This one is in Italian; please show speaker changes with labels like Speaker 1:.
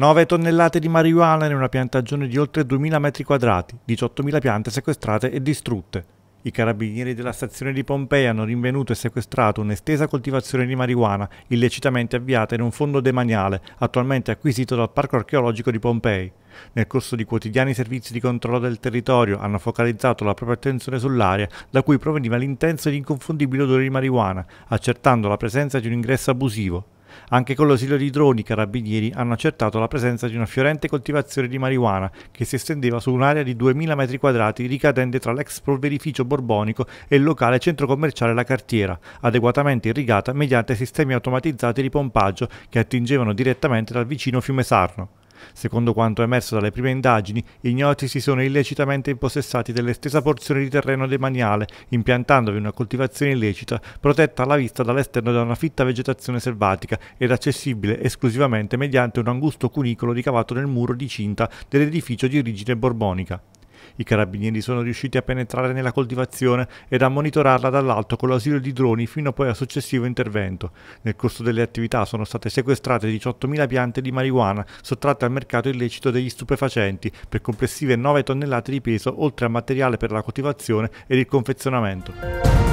Speaker 1: 9 tonnellate di marijuana in una piantagione di oltre 2.000 metri quadrati, 18.000 piante sequestrate e distrutte. I carabinieri della stazione di Pompei hanno rinvenuto e sequestrato un'estesa coltivazione di marijuana illecitamente avviata in un fondo demaniale attualmente acquisito dal Parco archeologico di Pompei. Nel corso di quotidiani servizi di controllo del territorio hanno focalizzato la propria attenzione sull'area da cui proveniva l'intenso ed inconfondibile odore di marijuana, accertando la presenza di un ingresso abusivo. Anche con l'ausilio di droni i carabinieri hanno accertato la presenza di una fiorente coltivazione di marijuana che si estendeva su un'area di 2000 m2 ricadente tra l'ex polverificio borbonico e il locale centro commerciale La Cartiera, adeguatamente irrigata mediante sistemi automatizzati di pompaggio che attingevano direttamente dal vicino fiume Sarno. Secondo quanto emerso dalle prime indagini, ignoti si sono illecitamente impossessati dell'estesa porzione di terreno demaniale, impiantandovi una coltivazione illecita protetta alla vista dall'esterno da una fitta vegetazione selvatica ed accessibile esclusivamente mediante un angusto cunicolo ricavato nel muro di cinta dell'edificio di origine borbonica. I carabinieri sono riusciti a penetrare nella coltivazione ed a monitorarla dall'alto con l'asilo di droni fino poi al successivo intervento. Nel corso delle attività sono state sequestrate 18.000 piante di marijuana sottratte al mercato illecito degli stupefacenti per complessive 9 tonnellate di peso oltre a materiale per la coltivazione ed il confezionamento.